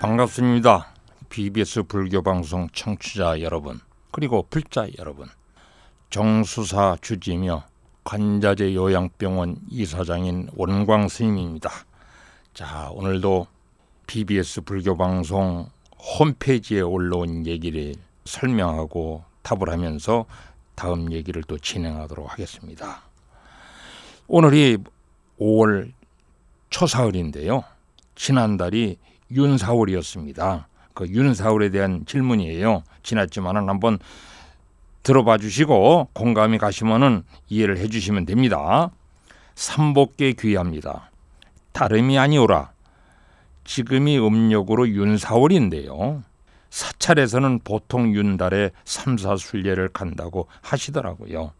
반갑습니다. BBS 불교 방송 청취자 여러분 그리고 불자 여러분 정수사 주지며 관자재 요양병원 이사장인 원광 스님입니다. 자 오늘도 BBS 불교 방송 홈페이지에 올라온 얘기를 설명하고 답을 하면서 다음 얘기를 또 진행하도록 하겠습니다. 오늘이 5월 초사흘인데요. 지난달이 윤사월이었습니다그윤사월에 대한 질문이에요. 지났지만은 한번 들어봐 주시고 공감이 가시면은 이해를 해 주시면 됩니다. 삼복계 귀합니다. 다름이 아니오라. 지금이 음력으로 윤사월인데요. 사찰에서는 보통 윤달에 삼사순례를 간다고 하시더라고요.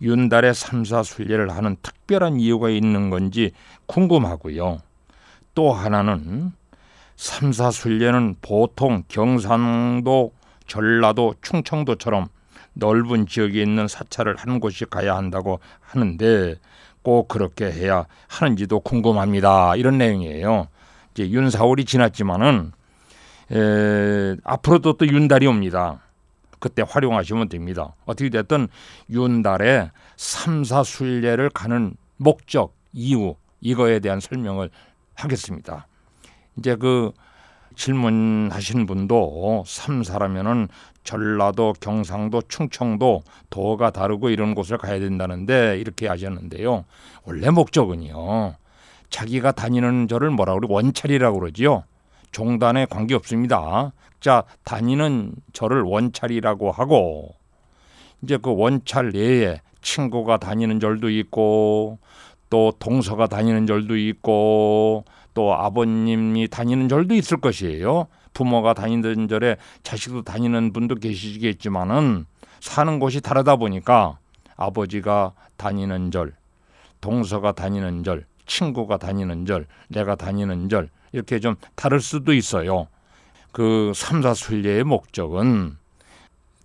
윤달에 삼사순례를 하는 특별한 이유가 있는 건지 궁금하고요. 또 하나는 삼사순례는 보통 경상도, 전라도, 충청도처럼 넓은 지역에 있는 사찰을 한 곳이 가야 한다고 하는데 꼭 그렇게 해야 하는지도 궁금합니다. 이런 내용이에요. 이제 윤사월이 지났지만은 에, 앞으로도 또 윤달이 옵니다. 그때 활용하시면 됩니다. 어떻게 됐든 윤달에 삼사순례를 가는 목적, 이유 이거에 대한 설명을 하겠습니다. 이제 그 질문하신 분도 삼사라면은 전라도, 경상도, 충청도 도가 다르고 이런 곳을 가야 된다는데 이렇게 하셨는데요. 원래 목적은요. 자기가 다니는 저를 뭐라 그래 원찰이라고 그러지요. 종단에 관계 없습니다. 자 다니는 저를 원찰이라고 하고 이제 그 원찰 내에 친구가 다니는 절도 있고 또 동서가 다니는 절도 있고 또 아버님이 다니는 절도 있을 것이에요. 부모가 다니는 절에 자식도 다니는 분도 계시겠지만은 사는 곳이 다르다 보니까 아버지가 다니는 절, 동서가 다니는 절, 친구가 다니는 절, 내가 다니는 절 이렇게 좀 다를 수도 있어요. 그 삼사순례의 목적은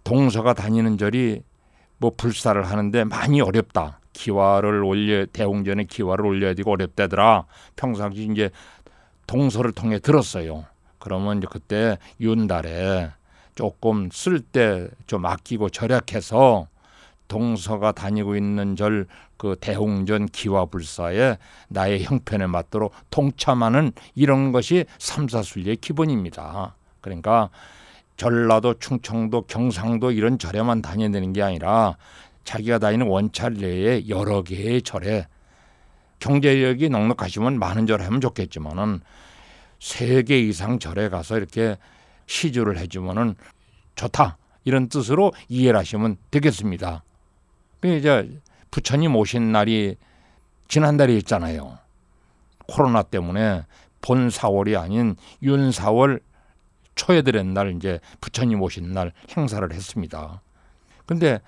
동서가 다니는 절이 뭐 불사를 하는데 많이 어렵다. 기와를 올려 대웅전의 기와를 올려야 되고 어렵다더라. 평상시 이제 동서를 통해 들었어요. 그러면 이제 그때 윤달에 조금 쓸 때 좀 아끼고 절약해서 동서가 다니고 있는 절 그대웅전 기와불사에 나의 형편에 맞도록 통참하는 이런 것이 삼사순리의 기본입니다. 그러니까 전라도, 충청도, 경상도 이런 절에만 다녀야 되는 게 아니라 자기가 다니는 원찰 내에 여러 개의 절에 경제력이 넉넉하시면 많은 절 하면 좋겠지만은 세 개 이상 절에 가서 이렇게 시주를 해주면은 좋다 이런 뜻으로 이해를 하시면 되겠습니다. 그 이제 부처님 오신 날이 지난달에 있잖아요. 코로나 때문에 본 4월이 아닌 윤 4월 초에 들은 날 이제 부처님 오신 날 행사를 했습니다. 근데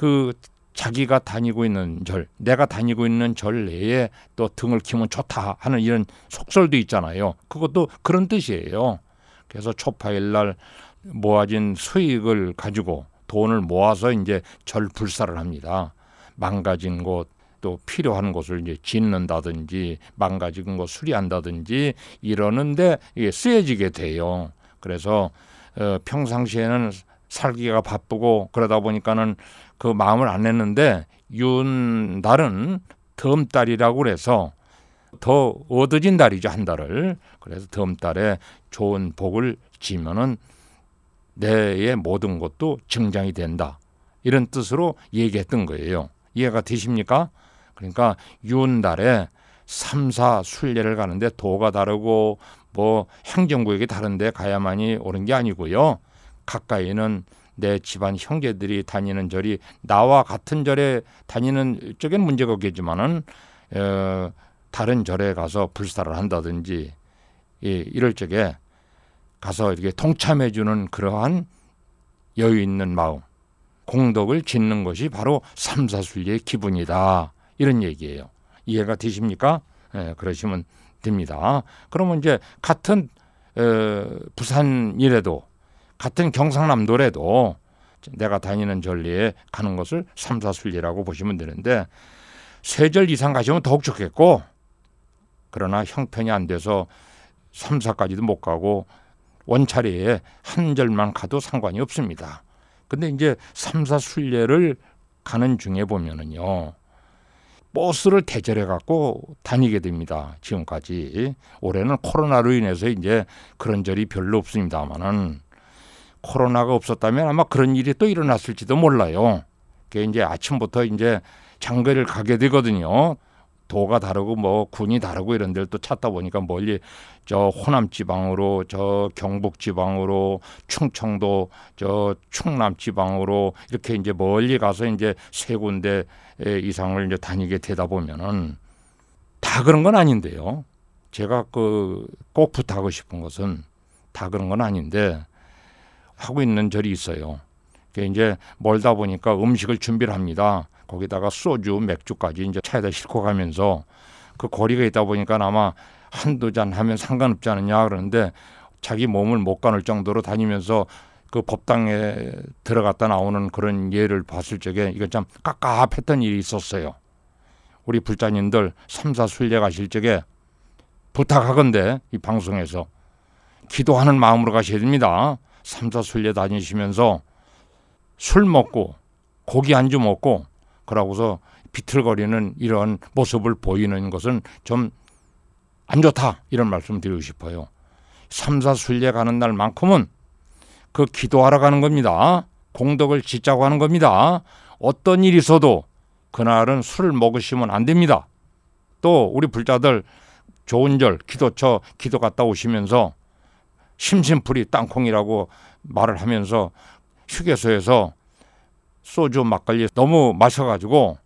그 자기가 다니고 있는 절, 내가 다니고 있는 절 내에 또 등을 키면 좋다 하는 이런 속설도 있잖아요. 그것도 그런 뜻이에요. 그래서 초파일 날 모아진 수익을 가지고 돈을 모아서 이제 절 불사를 합니다. 망가진 곳, 또 필요한 곳을 이제 짓는다든지 망가진 곳 수리한다든지 이러는데 이게 쓰여지게 돼요. 그래서 어, 평상시에는 살기가 바쁘고 그러다 보니까는 그 마음을 안 냈는데 윤달은 덤달이라고 해서더 얻어진 달이죠 한 달을 그래서 덤 달에 좋은 복을 지면은 내의 모든 것도 증장이 된다 이런 뜻으로 얘기했던 거예요 이해가 되십니까? 그러니까 윤달에 삼사 순례를 가는데 도가 다르고 뭐 행정구역이 다른데 가야만이 오는 게 아니고요 가까이는 내 집안 형제들이 다니는 절이 나와 같은 절에 다니는 쪽엔 문제가 없겠지만은 어, 다른 절에 가서 불사를 한다든지 예, 이럴 적에 가서 이렇게 동참해 주는 그러한 여유 있는 마음 공덕을 짓는 것이 바로 삼사순리의 기분이다 이런 얘기예요 이해가 되십니까? 예, 그러시면 됩니다. 그러면 이제 같은 에, 어, 부산이라도 같은 경상남도래도 내가 다니는 전리에 가는 것을 삼사순리라고 보시면 되는데 세 절 이상 가시면 더욱 좋겠고 그러나 형편이 안 돼서 삼사까지도 못 가고 원차례에 한 절만 가도 상관이 없습니다. 근데 이제 삼사순례를 가는 중에 보면은요. 버스를 대절해 갖고 다니게 됩니다. 지금까지 올해는 코로나로 인해서 이제 그런 절이 별로 없습니다만은 코로나가 없었다면 아마 그런 일이 또 일어났을지도 몰라요. 그게 이제 아침부터 이제 장거리를 가게 되거든요. 도가 다르고 뭐 군이 다르고 이런 데를 또 찾다 보니까 멀리 저 호남 지방으로 저 경북 지방으로 충청도 저 충남 지방으로 이렇게 이제 멀리 가서 이제 세 군데 이상을 이제 다니게 되다 보면은 다 그런 건 아닌데요. 제가 그 꼭 부탁하고 싶은 것은 다 그런 건 아닌데 하고 있는 절이 있어요. 그게 이제 멀다 보니까 음식을 준비를 합니다. 거기다가 소주, 맥주까지 이제 차에다 싣고 가면서 그 거리가 있다 보니까 아마 한두 잔 하면 상관없지 않느냐 그러는데 자기 몸을 못 가눌 정도로 다니면서 그 법당에 들어갔다 나오는 그런 예를 봤을 적에 이거 참 깝깝했던 일이 있었어요. 우리 불자님들 삼사 순례 가실 적에 부탁하건대 이 방송에서 기도하는 마음으로 가셔야 됩니다. 삼사술례 다니시면서 술 먹고 고기 한 주 먹고 그러고서 비틀거리는 이런 모습을 보이는 것은 좀 안 좋다 이런 말씀 드리고 싶어요. 삼사순례 가는 날만큼은 그 기도하러 가는 겁니다. 공덕을 짓자고 하는 겁니다. 어떤 일이 있어도 그날은 술을 먹으시면 안 됩니다. 또 우리 불자들 좋은 절 기도처 기도 갔다 오시면서 심심풀이 땅콩이라고 말을 하면서 휴게소에서 소주 막걸리 너무 마셔가지고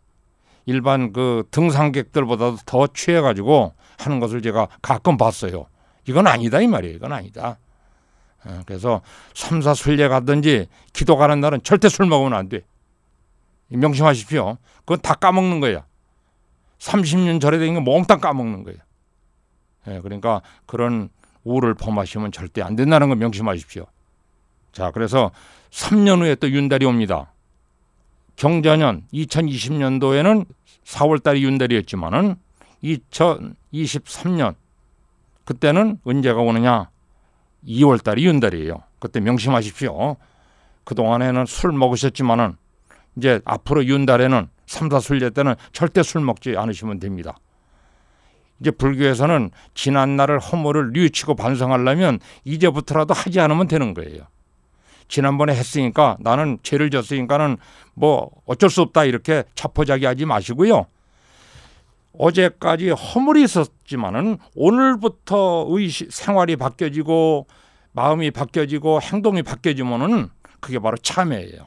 일반 그 등산객들보다도 더 취해가지고 하는 것을 제가 가끔 봤어요. 이건 아니다 이 말이에요. 이건 아니다. 어, 그래서 삼사순례 가든지 기도 가는 날은 절대 술 먹으면 안 돼. 명심하십시오. 그건 다 까먹는 거야. 30년 절에 된거 몽땅 까먹는 거예요. 그러니까 그런 오를 범하시면 절대 안 된다는 걸 명심하십시오. 자, 그래서 3년 후에 또 윤달이 옵니다. 경자년 2020년도에는 4월달이 윤달이었지만은 2023년 그때는 언제가 오느냐? 2월달이 윤달이에요. 그때 명심하십시오. 그 동안에는 술 먹으셨지만은 이제 앞으로 윤달에는 삼사술례 때는 절대 술 먹지 않으시면 됩니다. 이제 불교에서는 지난 날을 허물을 뉘우치고 반성하려면 이제부터라도 하지 않으면 되는 거예요. 지난번에 했으니까 나는 죄를 졌으니까는 뭐 어쩔 수 없다 이렇게 자포자기 하지 마시고요. 어제까지 허물이 있었지만은 오늘부터의 생활이 바뀌어지고 마음이 바뀌어지고 행동이 바뀌어지면은 그게 바로 참회예요.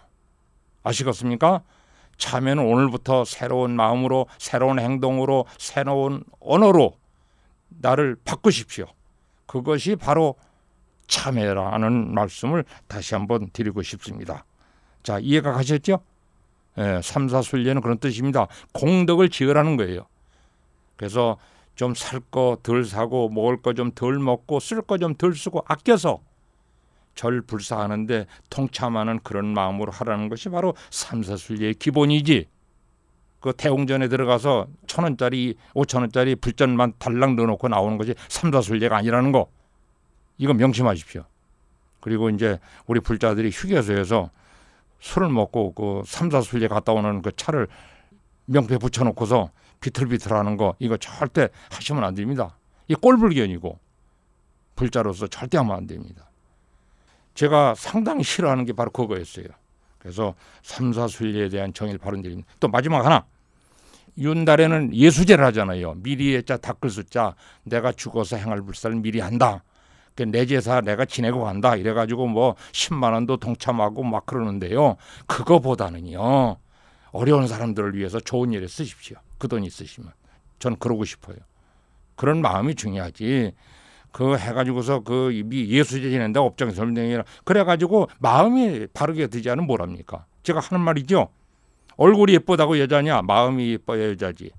아시겠습니까? 참여는 오늘부터 새로운 마음으로 새로운 행동으로 새로운 언어로 나를 바꾸십시오. 그것이 바로 참여라는 말씀을 다시 한번 드리고 싶습니다. 자, 이해가 가셨죠? 예, 삼사순례는 그런 뜻입니다. 공덕을 지으라는 거예요. 그래서 좀 살 거 덜 사고 먹을 거 좀 덜 먹고 쓸 거 좀 덜 쓰고 아껴서 절 불사하는데 통참하는 그런 마음으로 하라는 것이 바로 삼사순리의 기본이지. 그 태웅전에 들어가서 천 원짜리, 오천 원짜리 불전만 달랑 넣어놓고 나오는 것이 삼사순례가 아니라는 거. 이거 명심하십시오. 그리고 이제 우리 불자들이 휴게소에서 술을 먹고 그 삼사순례 갔다 오는 그 차를 명패 붙여놓고서 비틀비틀하는 거 이거 절대 하시면 안 됩니다. 이 꼴불견이고 불자로서 절대 하면 안 됩니다. 제가 상당히 싫어하는 게 바로 그거였어요. 그래서 삼사순례에 대한 정의를 바른 일립니다또 마지막 하나. 윤달에는 예수제를 하잖아요. 미리의 자 닦을 숫자 내가 죽어서 행할 불사를 미리 한다. 그러니까 내 제사 내가 지내고 간다 이래가지고 뭐 10만 원도 동참하고 막 그러는데요. 그거보다는요. 어려운 사람들을 위해서 좋은 일에 쓰십시오. 그돈 있으시면. 전 그러고 싶어요. 그런 마음이 중요하지. 그 해가지고서 그 예수제 지낸다 업장 설명이라 그래가지고 마음이 바르게 되지 않으면 뭐랍니까? 제가 하는 말이죠. 얼굴이 예쁘다고 여자냐? 마음이 예뻐요 여자지.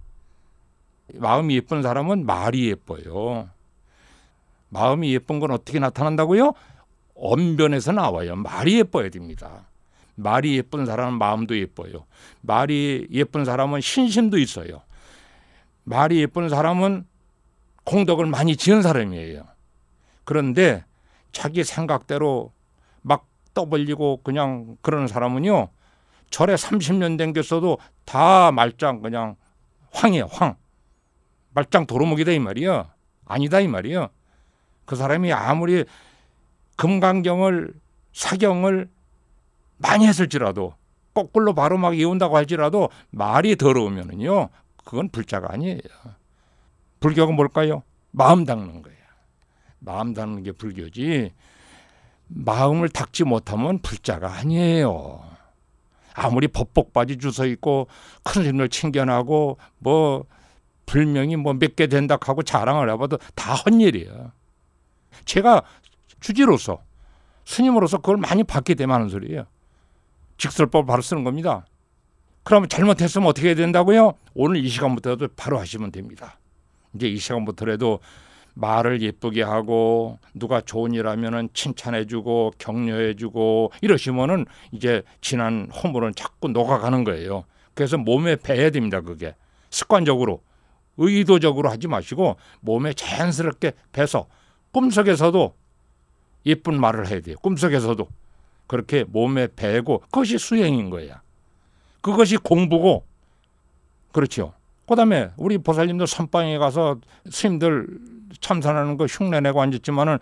마음이 예쁜 사람은 말이 예뻐요. 마음이 예쁜 건 어떻게 나타난다고요? 언변에서 나와요. 말이 예뻐야 됩니다. 말이 예쁜 사람은 마음도 예뻐요. 말이 예쁜 사람은 신심도 있어요. 말이 예쁜 사람은 공덕을 많이 지은 사람이에요. 그런데 자기 생각대로 막 떠벌리고 그냥 그런 사람은요. 절에 30년 댕겼어도 다 말짱 그냥 황이에요. 황. 말짱 도루묵이다 이말이요 아니다 이말이요그 사람이 아무리 금강경을 사경을 많이 했을지라도 거꾸로 바로 막 이온다고 할지라도 말이 더러우면은요. 그건 불자가 아니에요. 불교가 뭘까요? 마음 닦는 거야. 마음 닦는 게 불교지. 마음을 닦지 못하면 불자가 아니에요. 아무리 법복바지 주서 있고 큰 힘을 챙겨나고 뭐 불명이 뭐몇개 된다 하고 자랑을 해봐도 다 헛일이에요. 제가 주지로서 스님으로서 그걸 많이 받게 되면 하는 소리예요. 직설법을 바로 쓰는 겁니다. 그러면 잘못했으면 어떻게 해야 된다고요? 오늘 이 시간부터도 바로 하시면 됩니다. 이제 이 시간부터라도 말을 예쁘게 하고 누가 좋은 일 하면은 칭찬해 주고 격려해 주고 이러시면은 이제 지난 허물은 자꾸 녹아가는 거예요. 그래서 몸에 배야 됩니다. 그게 습관적으로 의도적으로 하지 마시고 몸에 자연스럽게 배서 꿈속에서도 예쁜 말을 해야 돼요. 꿈속에서도 그렇게 몸에 배고 그것이 수행인 거야. 그것이 공부고 그렇죠. 그다음에 우리 보살님들 선방에 가서 스님들 참선하는 거 흉내내고 앉았지만은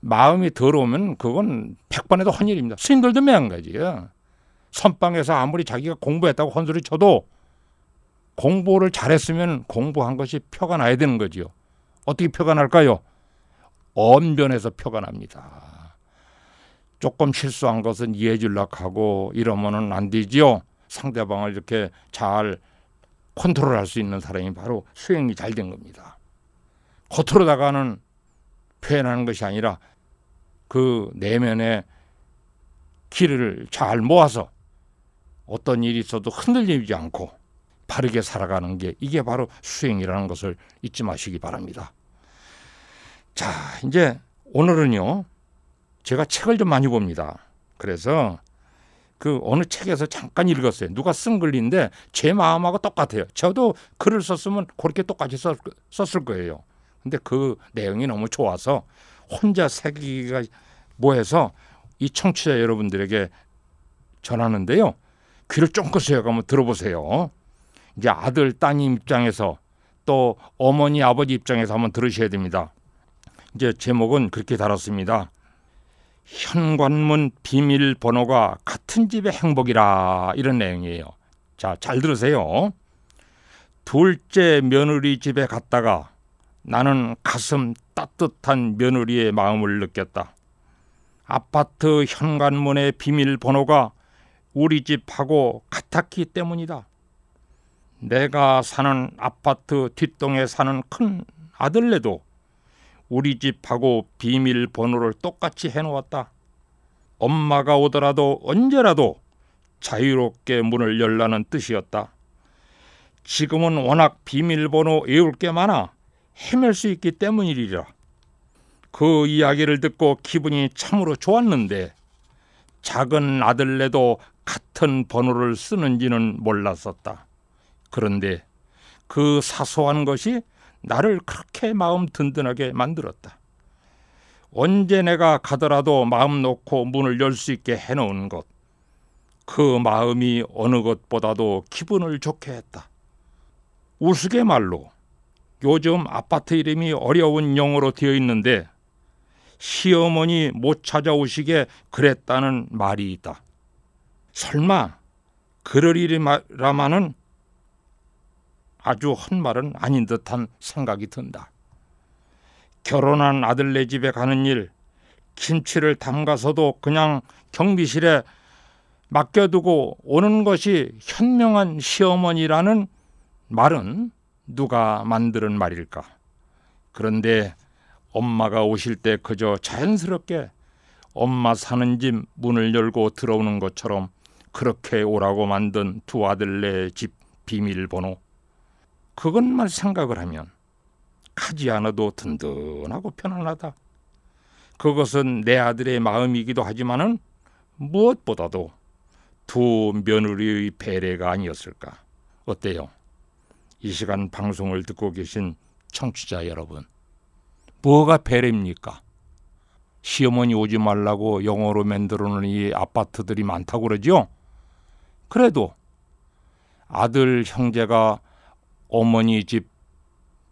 마음이 더러우면 그건 백번에도 헌일입니다. 스님들도 매한가지예요. 선방에서 아무리 자기가 공부했다고 헌소리 쳐도 공부를 잘했으면 공부한 것이 표가 나야 되는 거지요. 어떻게 표가 날까요? 언변에서 표가 납니다. 조금 실수한 것은 이해해 줄락 하고 이러면은 안 되지요. 상대방을 이렇게 잘 컨트롤할 수 있는 사람이 바로 수행이 잘 된 겁니다. 겉으로다가는 표현하는 것이 아니라 그 내면의 길을 잘 모아서 어떤 일이 있어도 흔들리지 않고 바르게 살아가는 게 이게 바로 수행이라는 것을 잊지 마시기 바랍니다. 자, 이제 오늘은요, 제가 책을 좀 많이 봅니다. 그래서 그 어느 책에서 잠깐 읽었어요. 누가 쓴 글인데 제 마음하고 똑같아요. 저도 글을 썼으면 그렇게 똑같이 썼, 을 거예요. 근데 그 내용이 너무 좋아서 혼자 새기기가 뭐해서 이 청취자 여러분들에게 전하는데요. 귀를 쫑긋 세워가면 들어보세요. 이제 아들, 따님 입장에서 또 어머니, 아버지 입장에서 한번 들으셔야 됩니다. 이제 제목은 그렇게 달았습니다. 현관문 비밀번호가 같은 집의 행복이라 이런 내용이에요. 자, 잘 들으세요. 둘째 며느리 집에 갔다가 나는 가슴 따뜻한 며느리의 마음을 느꼈다. 아파트 현관문의 비밀번호가 우리 집하고 같았기 때문이다. 내가 사는 아파트 뒷동에 사는 큰 아들네도 우리 집하고 비밀번호를 똑같이 해놓았다. 엄마가 오더라도 언제라도 자유롭게 문을 열라는 뜻이었다. 지금은 워낙 비밀번호 외울 게 많아 헤맬 수 있기 때문이리라. 그 이야기를 듣고 기분이 참으로 좋았는데 작은 아들내도 같은 번호를 쓰는지는 몰랐었다. 그런데 그 사소한 것이 나를 그렇게 마음 든든하게 만들었다. 언제 내가 가더라도 마음 놓고 문을 열 수 있게 해놓은 것. 그 마음이 어느 것보다도 기분을 좋게 했다. 우스갯말로 요즘 아파트 이름이 어려운 용어로 되어 있는데 시어머니 못 찾아오시게 그랬다는 말이 있다. 설마 그럴 일이라마는 아주 헛말은 아닌 듯한 생각이 든다. 결혼한 아들네 집에 가는 일, 김치를 담가서도 그냥 경비실에 맡겨두고 오는 것이 현명한 시어머니라는 말은 누가 만드는 말일까? 그런데 엄마가 오실 때 그저 자연스럽게 엄마 사는 집 문을 열고 들어오는 것처럼 그렇게 오라고 만든 두 아들네 집 비밀번호 그것만 생각을 하면 하지 않아도 든든하고 편안하다. 그것은 내 아들의 마음이기도 하지만은 무엇보다도 두 며느리의 배려가 아니었을까. 어때요? 이 시간 방송을 듣고 계신 청취자 여러분, 뭐가 배례입니까? 시어머니 오지 말라고 영어로 만들어 놓은 이 아파트들이 많다고 그러죠? 그래도 아들 형제가 어머니 집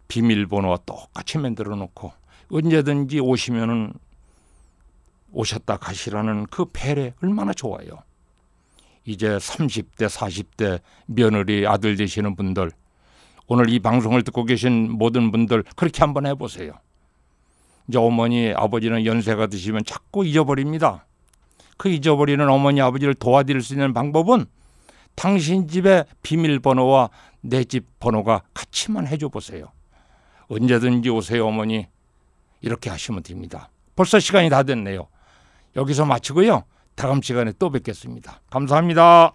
비밀번호와 똑같이 만들어 놓고 언제든지 오시면은 오셨다 가시라는 그배례 얼마나 좋아요. 이제 30대, 40대 며느리 아들 되시는 분들 오늘 이 방송을 듣고 계신 모든 분들 그렇게 한번 해보세요. 이제 어머니, 아버지는 연세가 드시면 자꾸 잊어버립니다. 그 잊어버리는 어머니, 아버지를 도와드릴 수 있는 방법은 당신 집에 비밀번호와 내집 번호가 같이만 해줘 보세요. 언제든지 오세요 어머니 이렇게 하시면 됩니다. 벌써 시간이 다 됐네요. 여기서 마치고요. 다음 시간에 또 뵙겠습니다. 감사합니다.